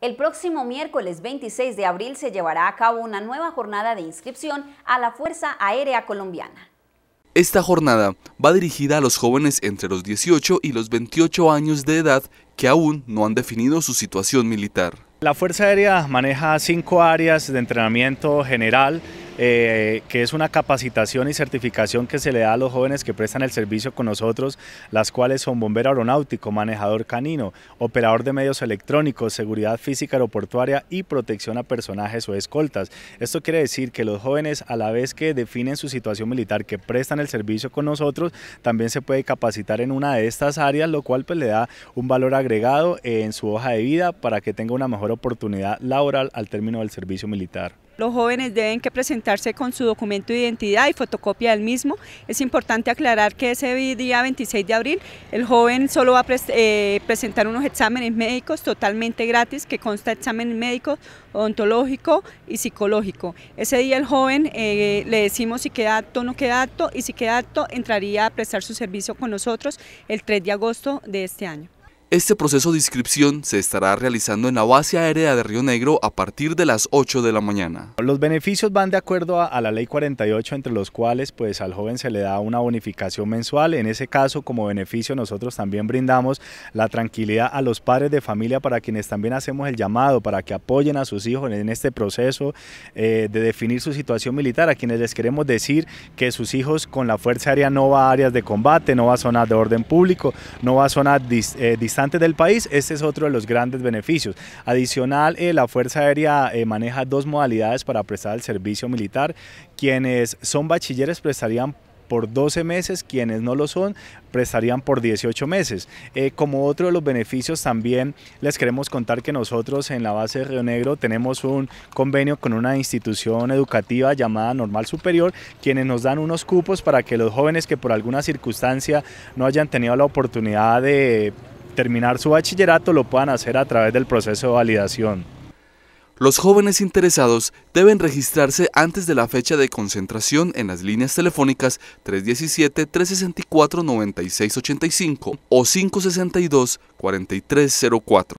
El próximo miércoles 26 de abril se llevará a cabo una nueva jornada de inscripción a la Fuerza Aérea Colombiana. Esta jornada va dirigida a los jóvenes entre los 18 y los 28 años de edad que aún no han definido su situación militar. La Fuerza Aérea maneja cinco áreas de entrenamiento general eh, que es una capacitación y certificación que se le da a los jóvenes que prestan el servicio con nosotros, las cuales son bombero aeronáutico, manejador canino, operador de medios electrónicos, seguridad física aeroportuaria y protección a personajes o escoltas. Esto quiere decir que los jóvenes a la vez que definen su situación militar, que prestan el servicio con nosotros, también se puede capacitar en una de estas áreas, lo cual pues, le da un valor agregado en su hoja de vida para que tenga una mejor oportunidad laboral al término del servicio militar. Los jóvenes deben que presentarse con su documento de identidad y fotocopia del mismo. Es importante aclarar que ese día 26 de abril el joven solo va a eh, presentar unos exámenes médicos totalmente gratis que consta de examen médico, odontológico y psicológico. Ese día el joven eh, le decimos si queda apto o no queda apto y si queda apto entraría a prestar su servicio con nosotros el 3 de agosto de este año. Este proceso de inscripción se estará realizando en la base aérea de Río Negro a partir de las 8 de la mañana. Los beneficios van de acuerdo a, la ley 48, entre los cuales pues al joven se le da una bonificación mensual. En ese caso, como beneficio, nosotros también brindamos la tranquilidad a los padres de familia para quienes también hacemos el llamado para que apoyen a sus hijos en este proceso eh, de definir su situación militar, a quienes les queremos decir que sus hijos con la Fuerza Aérea no va a áreas de combate, no va a zonas de orden público, no va a zonas eh, del país, este es otro de los grandes beneficios. Adicional, eh, la Fuerza Aérea eh, maneja dos modalidades para prestar el servicio militar. Quienes son bachilleres prestarían por 12 meses, quienes no lo son prestarían por 18 meses. Eh, como otro de los beneficios también les queremos contar que nosotros en la base de Río Negro tenemos un convenio con una institución educativa llamada Normal Superior, quienes nos dan unos cupos para que los jóvenes que por alguna circunstancia no hayan tenido la oportunidad de terminar su bachillerato lo puedan hacer a través del proceso de validación. Los jóvenes interesados deben registrarse antes de la fecha de concentración en las líneas telefónicas 317-364-9685 o 562-4304.